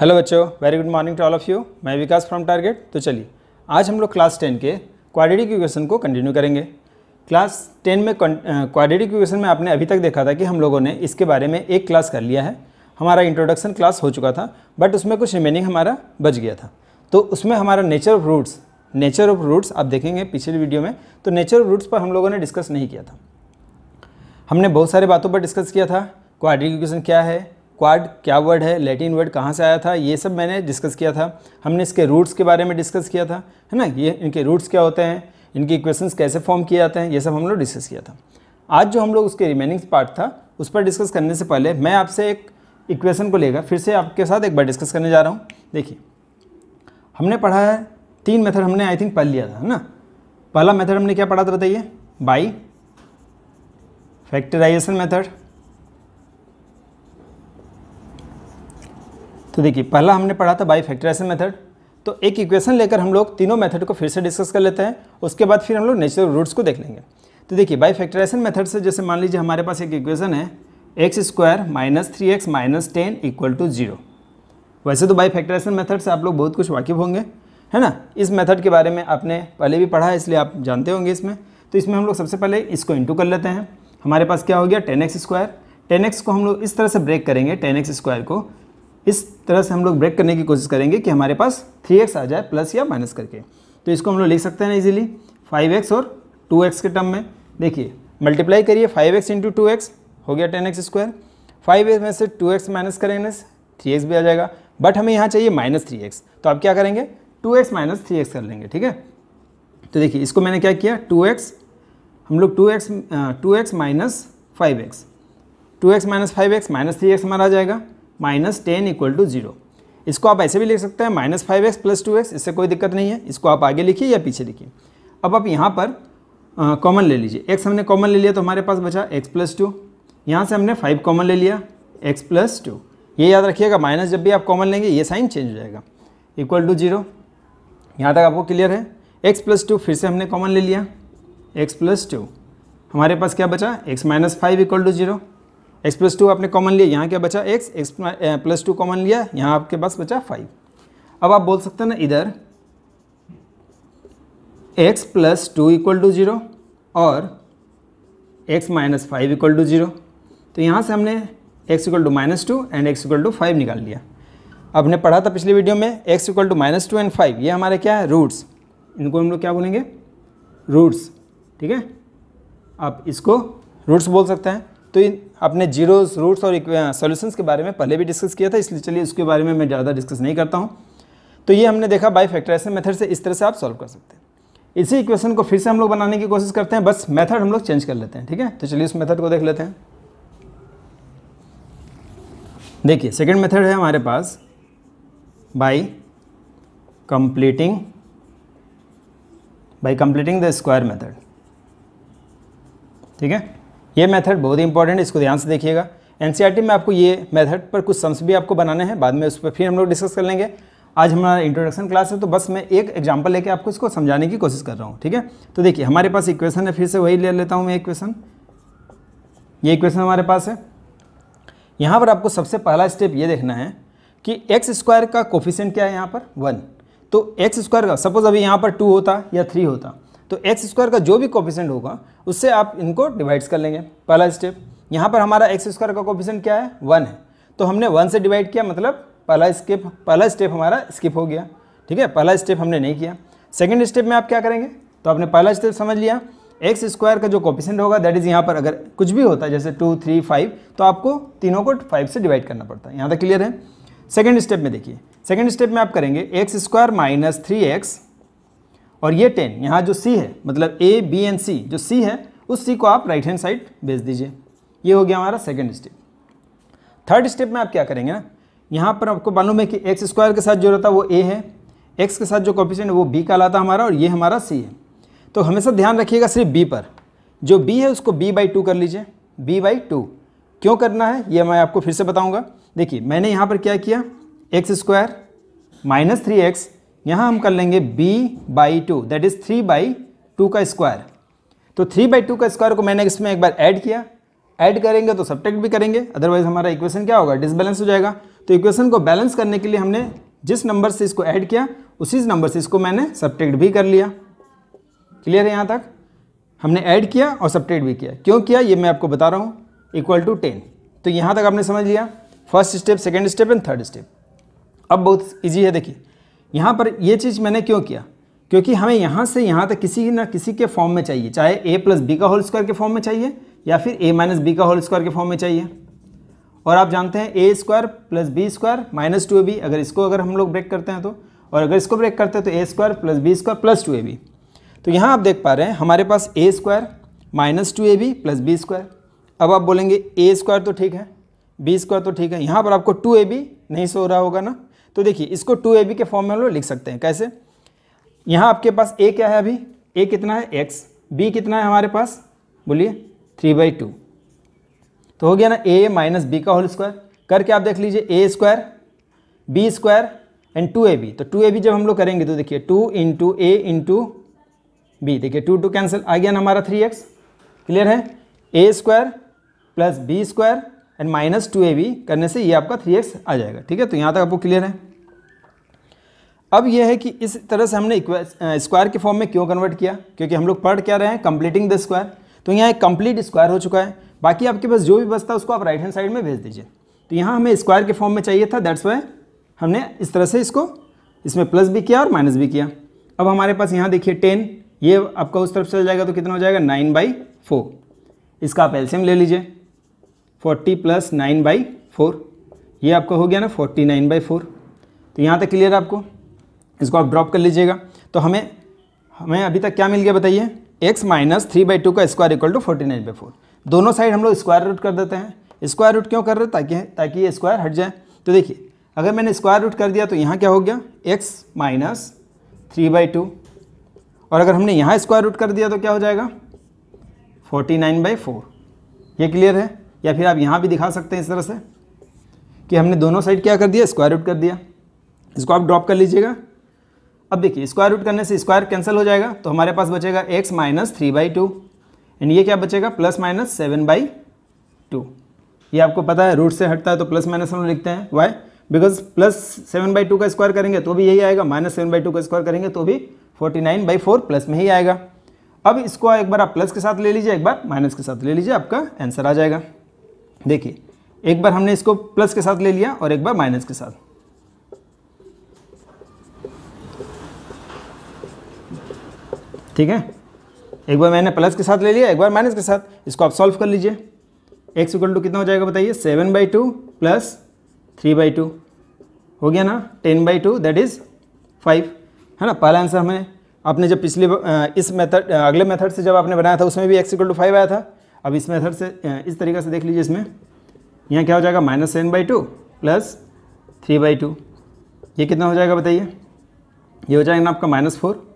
Hello बच्चों very good morning to all of you मैं Vikas from Target तो चलिए आज हम लोग क्लास टेन के क्वाड्रेटिक इक्वेशन को कंटिन्यू करेंगे क्लास टेन में क्वाड्रेटिक इक्वेशन में आपने अभी तक देखा था कि हम लोगों ने इसके बारे में एक क्लास कर लिया है हमारा इंट्रोडक्शन क्लास हो चुका था बट उसमें कुछ रिमेनिंग हमारा बच गया था तो उसमें हमारा nature of roots nature of roots आप देखेंगे पिछले वीडियो में तो नेचर ऑफ रूट्स पर हम लोगों ने डिस्कस नहीं किया था हमने बहुत सारे बातों पर डिस्कस किया था क्वाडिटी इक्वेशन क्या है क्वाड क्या वर्ड है लैटिन वर्ड कहाँ से आया था ये सब मैंने डिस्कस किया था हमने इसके रूट्स के बारे में डिस्कस किया था है ना ये इनके रूट्स क्या होते हैं इनके इक्वेशंस कैसे फॉर्म किए जाते हैं ये सब हम लोग डिस्कस किया था आज जो हम लोग उसके रिमेनिंग पार्ट था उस पर डिस्कस करने से पहले मैं आपसे एक इक्वेशन को लेकर फिर से आपके साथ एक बार डिस्कस करने जा रहा हूँ देखिए हमने पढ़ा है तीन मेथड हमने आई थिंक पढ़ लिया था है ना पहला मेथड हमने क्या पढ़ा था बताइए बाई फैक्टराइजेशन मेथड तो देखिए पहला हमने पढ़ा था बाई फैक्टराइजेशन मेथड तो एक इक्वेशन लेकर हम लोग तीनों मेथड को फिर से डिस्कस कर लेते हैं उसके बाद फिर हम लोग नेचुरल रूट्स को देख लेंगे तो देखिए बाई फैक्टराइजेशन मेथड से जैसे मान लीजिए हमारे पास एक इक्वेशन है x square minus three x minus ten equal to zero वैसे तो बाई फैक्टराइजेशन मेथड से आप लोग बहुत कुछ वाकिफ़ होंगे है ना इस मेथड के बारे में आपने पहले भी पढ़ा है इसलिए आप जानते होंगे इसमें तो इसमें हम लोग सबसे पहले इसको इंटू कर लेते हैं हमारे पास क्या हो गया ten x square ten x को हम लोग इस तरह से ब्रेक करेंगे टेन एक्स स्क्वायर को इस तरह से हम लोग ब्रेक करने की कोशिश करेंगे कि हमारे पास थ्री एक्स आ जाए प्लस या माइनस करके तो इसको हम लोग लिख सकते हैं इजीली फाइव एक्स और टू एक्स के टर्म में देखिए मल्टीप्लाई करिए five x into two x हो गया ten x square five x में से टू एक्स माइनस करेंगे थ्री एक्स भी आ जाएगा बट हमें यहाँ चाहिए माइनस थ्री एक्स तो आप क्या करेंगे two x minus three x कर लेंगे ठीक है तो देखिए इसको मैंने क्या किया टू एक्स हम लोग two x two x minus five x two x minus five x minus three x हमारा आ जाएगा minus ten equal to zero इसको आप ऐसे भी लिख सकते हैं minus five x plus two x इससे कोई दिक्कत नहीं है इसको आप आगे लिखिए या पीछे लिखिए अब आप यहाँ पर कॉमन ले लीजिए एक्स हमने कॉमन ले लिया तो हमारे पास बचा एक्स प्लस टू यहाँ से हमने फाइव कॉमन ले लिया एक्स प्लस टू ये याद रखिएगा माइनस जब भी आप कॉमन लेंगे ये साइन चेंज हो जाएगा इक्वल टू जीरो यहाँ तक आपको क्लियर है एक्स प्लस टू फिर से हमने कॉमन ले लिया एक्स प्लस टू हमारे पास क्या बचा x minus five equal to zero x plus two आपने कॉमन लिया यहाँ क्या बचा x x plus two common लिया यहाँ आपके पास बचा फाइव अब आप बोल सकते हैं ना इधर x plus two equal to zero और x minus five equal to zero तो यहाँ से हमने x equal to minus two and x equal to five निकाल लिया आपने पढ़ा था पिछले वीडियो में x equal to minus two and five ये हमारे क्या है रूट्स इनको हम लोग क्या बोलेंगे रूट्स ठीक है आप इसको रूट्स बोल सकते हैं तो इन अपने जीरोस रूट्स और सॉल्यूशंस के बारे में पहले भी डिस्कस किया था इसलिए चलिए उसके बारे में मैं ज़्यादा डिस्कस नहीं करता हूँ तो ये हमने देखा बाई फैक्टराइजेशन मेथड से इस तरह से आप सॉल्व कर सकते हैं इसी इक्वेशन को फिर से हम लोग बनाने की कोशिश करते हैं बस मेथड हम लोग चेंज कर लेते हैं ठीक है तो चलिए उस मेथड को देख लेते हैं देखिए सेकेंड मेथड है हमारे पास by completing by completing the square method ठीक है ये मेथड बहुत ही इंपॉर्टेंट है इसको ध्यान से देखिएगा एन e में आपको ये मेथड पर कुछ सम्स भी आपको बनाने हैं बाद में उस पर फिर हम लोग डिस्कस कर लेंगे आज हमारा इंट्रोडक्शन क्लास है तो बस मैं एक एग्जाम्पल लेके आपको इसको समझाने की कोशिश कर रहा हूँ ठीक है तो देखिए हमारे पास इक्वेशन है फिर से वही ले लेता हूँ मैं इक्वेशन ये इक्वेशन हमारे पास है यहाँ पर आपको सबसे पहला स्टेप ये देखना है कि एक्स स्क्वायर का कोफिशेंट क्या है यहाँ पर वन तो एक्स स्क्वायर का सपोज अभी यहाँ पर टू होता या थ्री होता तो एक्स स्क्वायर का जो भी कॉपिशेंट होगा उससे आप इनको डिवाइड्स कर लेंगे पहला स्टेप यहाँ पर हमारा एक्स स्क्वायर का कॉपिशेंट क्या है वन है तो हमने वन से डिवाइड किया मतलब पहला स्किप पहला स्टेप हमारा स्किप हो गया ठीक है पहला स्टेप हमने नहीं किया सेकेंड स्टेप में आप क्या करेंगे तो आपने पहला स्टेप समझ लिया एक्स स्क्वायर का जो कॉपिशेंट होगा दैट इज़ यहाँ पर अगर कुछ भी होता है जैसे टू थ्री फाइव तो आपको तीनों को फाइव से डिवाइड करना पड़ता है यहाँ तक क्लियर है सेकेंड स्टेप में देखिए सेकेंड स्टेप में आप करेंगे x square minus three x और ये टेन यहाँ जो सी है मतलब ए बी एंड सी जो सी है उस सी को आप राइट हैंड साइड भेज दीजिए ये हो गया हमारा सेकेंड स्टेप थर्ड स्टेप में आप क्या करेंगे ना यहाँ पर आपको मालूम है कि एक्स स्क्वायर के साथ जो रहता है वो ए है एक्स के साथ जो कॉपिशन है वो बी का लाता हमारा और ये हमारा सी है तो हमेशा ध्यान रखिएगा सिर्फ बी पर जो बी है उसको बी बाई टू कर लीजिए बी बाई टू क्यों करना है ये मैं आपको फिर से बताऊंगा देखिए मैंने यहाँ पर क्या किया x square minus three x यहाँ हम कर लेंगे b by two that is three by two का स्क्वायर तो थ्री बाई टू का स्क्वायर को मैंने इसमें एक बार ऐड किया ऐड करेंगे तो सब्टेक्ट भी करेंगे अदरवाइज हमारा इक्वेशन क्या होगा डिसबैलेंस हो जाएगा तो इक्वेशन को बैलेंस करने के लिए हमने जिस नंबर से इसको ऐड किया उसी नंबर से इसको मैंने सब्टेक्ट भी कर लिया क्लियर है यहाँ तक हमने ऐड किया और सब्टेक्ट भी किया क्यों किया ये मैं आपको बता रहा हूँ इक्वल टू टेन तो यहाँ तक आपने समझ लिया first step second step and third step अब बहुत ईजी है देखिए यहाँ पर ये चीज़ मैंने क्यों किया क्योंकि हमें यहाँ से यहाँ तक किसी ना किसी के फॉर्म में चाहिए चाहे ए प्लस बी का होल स्क्वायर के फॉर्म में चाहिए या फिर ए माइनस बी का होल स्क्वायर के फॉर्म में चाहिए और आप जानते हैं a square plus b square minus two a b अगर इसको अगर हम लोग ब्रेक करते हैं तो और अगर इसको ब्रेक करते हैं तो a square plus b square plus two a b तो यहाँ आप देख पा रहे हैं हमारे पास a square minus two a b plus b square अब आप बोलेंगे ए स्क्वायर तो ठीक है बी स्क्वायर तो ठीक है यहाँ पर आपको टू ए बी नहीं सो रहा होगा ना तो देखिए इसको टू ए बी के फॉर्म में हम लोग लिख सकते हैं कैसे यहाँ आपके पास ए क्या है अभी ए कितना है एक्स बी कितना है हमारे पास बोलिए थ्री बाई टू तो हो गया ना ए माइनस बी का होल स्क्वायर करके आप देख लीजिए a square b square and two a b तो टू ए बी जब हम लोग करेंगे तो देखिए two into a into b देखिए टू टू कैंसिल आ गया ना हमारा थ्री एक्स क्लियर है a square plus b square and minus two a b करने से ये आपका थ्री एक्स आ जाएगा ठीक है तो यहाँ तक आपको क्लियर है अब यह है कि इस तरह से हमने स्क्वायर के फॉर्म में क्यों कन्वर्ट किया क्योंकि हम लोग पढ़ क्या रहे हैं कंप्लीटिंग द स्क्वायर तो यहाँ एक कंप्लीट स्क्वायर हो चुका है बाकी आपके पास जो भी बचता है उसको आप राइट हैंड साइड में भेज दीजिए तो यहाँ हमें स्क्वायर के फॉर्म में चाहिए था दैट्स वाई हमने इस तरह से इसको इसमें प्लस भी किया और माइनस भी किया अब हमारे पास यहाँ देखिए टेन ये आपका उस तरफ चल जाएगा तो कितना हो जाएगा नाइन बाई फोर इसका आप एल्सियम ले लीजिए forty plus nine by four ये आपका हो गया ना फोर्टी नाइन बाई फोर तो यहाँ तक क्लियर है आपको इसको आप ड्रॉप कर लीजिएगा तो हमें हमें अभी तक क्या मिल गया बताइए x minus three by two का square equal to forty nine by four दोनों साइड हम लोग स्क्वायर रूट कर देते हैं स्क्वायर रूट क्यों कर रहे हैं ताकि ताकि ये स्क्वायर हट जाए तो देखिए अगर मैंने स्क्वायर रूट कर दिया तो यहाँ क्या हो गया x minus three by two और अगर हमने यहाँ स्क्वायर रूट कर दिया तो क्या हो जाएगा फोर्टी नाइन बाई फोर ये क्लियर है या फिर आप यहाँ भी दिखा सकते हैं इस तरह से कि हमने दोनों साइड क्या कर दिया स्क्वायर रूट कर दिया इसको आप ड्रॉप कर लीजिएगा अब देखिए स्क्वायर रूट करने से स्क्वायर कैंसिल हो जाएगा तो हमारे पास बचेगा x minus three by two and ये क्या बचेगा plus minus seven by two ये आपको पता है रूट से हटता है तो प्लस माइनस हम लिखते हैं why because plus seven by two का स्क्वायर करेंगे तो भी यही आएगा माइनस सेवन बाई टू का स्क्वायर करेंगे तो भी forty nine by four plus में ही आएगा अब इसको एक बार आप प्लस के साथ ले लीजिए एक बार माइनस के साथ ले लीजिए आपका आंसर आ जाएगा देखिए एक बार हमने इसको प्लस के साथ ले लिया और एक बार माइनस के साथ ठीक है एक बार मैंने प्लस के साथ ले लिया एक बार माइनस के साथ इसको आप सॉल्व कर लीजिए एक्स इक्वल टू कितना हो जाएगा बताइए seven by two plus three by two हो गया ना ten by two that is five है ना पहला आंसर हमें आपने जब पिछले इस मेथड अगले मेथड से जब आपने बनाया था उसमें भी एक्स इक्वल टू फाइव आया था अब इस मेथड से इस तरीके से देख लीजिए इसमें यहाँ क्या हो जाएगा minus n by two plus three by two ये कितना हो जाएगा बताइए ये हो जाएगा ना आपका minus four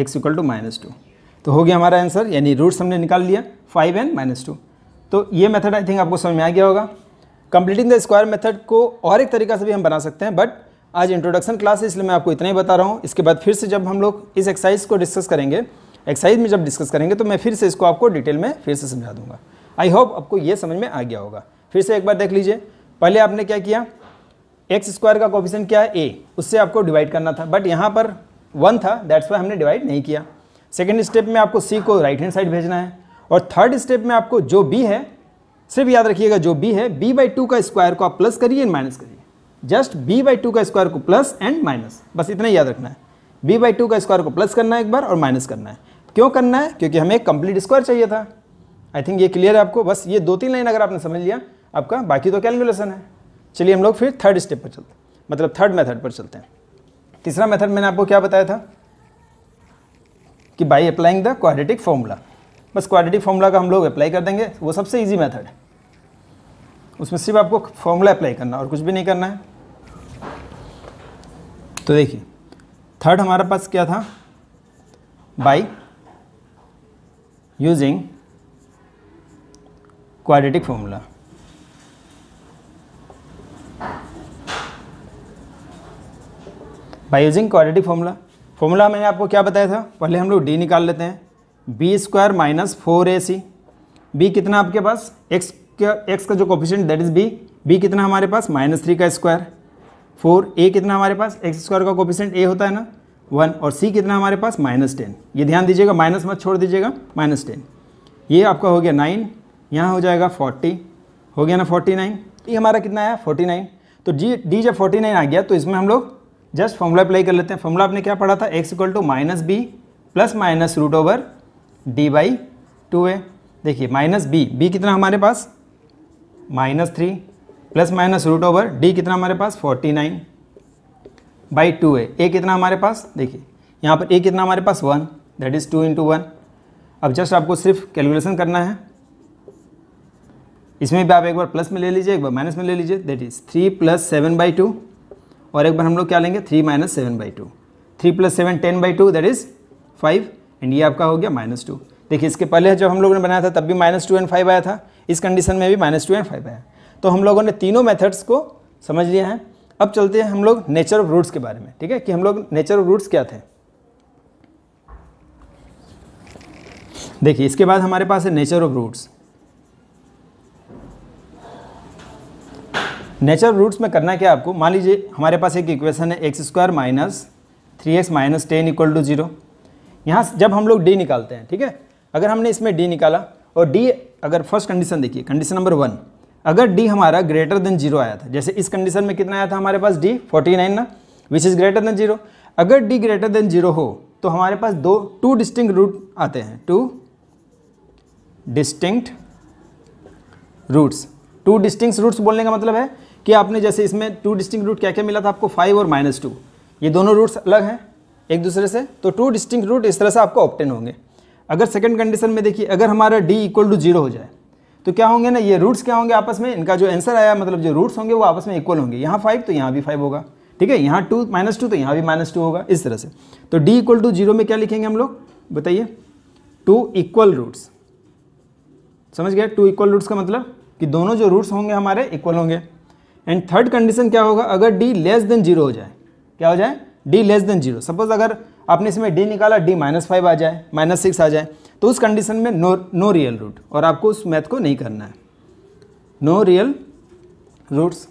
x equal to minus two तो हो गया हमारा आंसर यानी रूट्स हमने निकाल लिया फाइव एन माइनस टू तो ये मेथड आई थिंक आपको समझ में आ गया होगा कंप्लीटिंग द स्क्वायर मेथड को और एक तरीका से भी हम बना सकते हैं बट आज इंट्रोडक्शन क्लास है इसलिए मैं आपको इतना ही बता रहा हूँ इसके बाद फिर से जब हम लोग इस एक्सरसाइज को डिस्कस करेंगे एक्सरसाइज में जब डिस्कस करेंगे तो मैं फिर से इसको आपको डिटेल में फिर से समझा दूंगा आई होप आपको ये समझ में आ गया होगा फिर से एक बार देख लीजिए पहले आपने क्या किया एक्स स्क्वायर का कॉपिशन क्या है ए उससे आपको डिवाइड करना था बट यहाँ पर वन था दैट्स वाई हमने डिवाइड नहीं किया सेकेंड स्टेप में आपको सी को राइट हैंड साइड भेजना है और थर्ड स्टेप में आपको जो बी है सिर्फ याद रखिएगा जो बी है बी बाई टू का स्क्वायर को आप प्लस करिए एंड माइनस करिए जस्ट बी बाई टू का स्क्वायर को प्लस एंड माइनस बस इतना ही याद रखना है बी बाई टू का स्क्वायर को प्लस करना है एक बार और माइनस करना है क्यों करना है क्योंकि हमें एक कंप्लीट स्क्वायर चाहिए था आई थिंक ये क्लियर है आपको बस ये दो तीन लाइन अगर आपने समझ लिया आपका बाकी तो कैलकुलेशन है चलिए हम लोग फिर थर्ड स्टेप पर चलते मतलब थर्ड मेथड पर चलते हैं तीसरा मेथड मैंने आपको क्या बताया था कि by applying the quadratic formula बस क्वाड्रेटिक फॉर्मूला का हम लोग अप्लाई कर देंगे वो सबसे ईजी मैथड है उसमें सिर्फ आपको फॉर्मूला अप्लाई करना और कुछ भी नहीं करना है तो देखिए थर्ड हमारे पास क्या था by using quadratic formula. By using quadratic formula formula मैंने आपको क्या बताया था पहले हम लोग डी निकाल लेते हैं b square minus four a c b कितना आपके पास एक्स का एक्स का जो coefficient that is b b कितना हमारे पास माइनस थ्री का स्क्वायर फोर ए कितना हमारे पास एक्स स्क्वायर का कॉपिशेंट ए होता है ना वन और सी कितना हमारे पास माइनस टेन ये ध्यान दीजिएगा माइनस मत छोड़ दीजिएगा माइनस टेन ये आपका हो गया नाइन यहाँ हो जाएगा फोर्टी हो गया ना फोर्टी नाइन तो ये हमारा कितना आया फोर्टी नाइन तो जी डी जब फोर्टी नाइन आ गया तो इसमें हम लोग जस्ट फॉर्मूला अप्लाई कर लेते हैं फॉर्मूला आपने क्या पढ़ा था x equal to minus b plus minus root over D by two a देखिए माइनस बी बी कितना हमारे पास minus three plus minus root over D कितना हमारे पास फोर्टी नाइन बाई टू है ए कितना हमारे पास देखिए यहाँ पर ए कितना हमारे पास one that is two into one अब जस्ट आपको सिर्फ कैलकुलेशन करना है इसमें भी आप एक बार प्लस में ले लीजिए एक बार माइनस में ले लीजिए that is three plus seven by two और एक बार हम लोग क्या लेंगे three minus seven by two three plus seven ten by two that is five and ये आपका हो गया माइनस टू देखिए इसके पहले जब हम लोगों ने बनाया था तब भी माइनस टू एंड फाइव आया था इस कंडीशन में भी माइनस टू एंड फाइव आया तो हम लोगों ने तीनों मेथड्स को समझ लिया है अब चलते हैं हम लोग नेचर ऑफ रूट्स के बारे में ठीक है कि हम लोग नेचर ऑफ रूट्स क्या थे देखिए इसके बाद हमारे पास है nature of roots nature roots में करना क्या आपको मान लीजिए हमारे पास एक इक्वेशन है x square minus three x minus ten equal to zero यहाँ जब हम लोग डी निकालते हैं ठीक है अगर हमने इसमें डी निकाला और डी अगर फर्स्ट कंडीशन देखिए कंडीशन नंबर वन अगर डी हमारा ग्रेटर देन जीरो आया था जैसे इस कंडीशन में कितना आया था हमारे पास डी फोर्टी नाइन ना which is greater than zero अगर डी ग्रेटर देन जीरो हो तो हमारे पास दो टू डिस्टिंक्ट रूट आते हैं two distinct roots two distinct roots बोलने का मतलब है कि आपने जैसे इसमें टू डिस्टिंक्ट रूट क्या क्या मिला था आपको फाइव और माइनस टू ये दोनों रूट्स अलग हैं एक दूसरे से तो टू डिस्टिंक्ट रूट इस तरह से आपको ऑप्टेन होंगे अगर सेकंड कंडीशन में देखिए अगर हमारा डी इक्वल टू जीरो हो जाए तो क्या होंगे ना ये रूट्स क्या होंगे आपस में इनका जो आंसर आया मतलब जो रूट्स होंगे वो आपस में इक्वल होंगे यहाँ फाइव तो यहाँ भी फाइव होगा ठीक है यहाँ टू माइनस टू तो यहाँ भी माइनस टू होगा इस तरह से तो d इक्वल टू जीरो में क्या लिखेंगे हम लोग बताइए टू इक्वल रूट्स समझ गया टू इक्वल रूट्स का मतलब कि दोनों जो रूट्स होंगे हमारे इक्वल होंगे एंड थर्ड कंडीशन क्या होगा अगर डी लेस देन जीरो हो जाए क्या हो जाए D less than zero suppose अगर आपने इसमें डी निकाला डी माइनस फाइव आ जाए माइनस सिक्स आ जाए तो उस कंडीशन में नो नो रियल रूट और आपको उस मैथ को नहीं करना है नो रियल रूट्स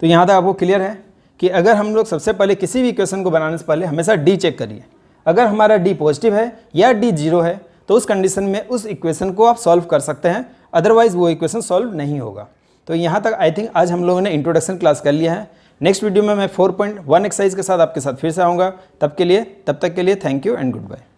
तो यहाँ तक आपको क्लियर है कि अगर हम लोग सबसे पहले किसी भी इक्वेशन को बनाने से पहले हमेशा डी चेक करिए अगर हमारा डी पॉजिटिव है या डी जीरो है तो उस कंडीशन में उस इक्वेशन को आप सॉल्व कर सकते हैं अदरवाइज़ वो इक्वेशन सॉल्व नहीं होगा तो यहाँ तक आई थिंक आज हम लोगों ने इंट्रोडक्शन क्लास कर लिया है नेक्स्ट वीडियो में मैं फोर पॉइंट वन एक्सरसाइज के साथ आपके साथ फिर से आऊँगा तब के लिए तब तक के लिए thank you and good bye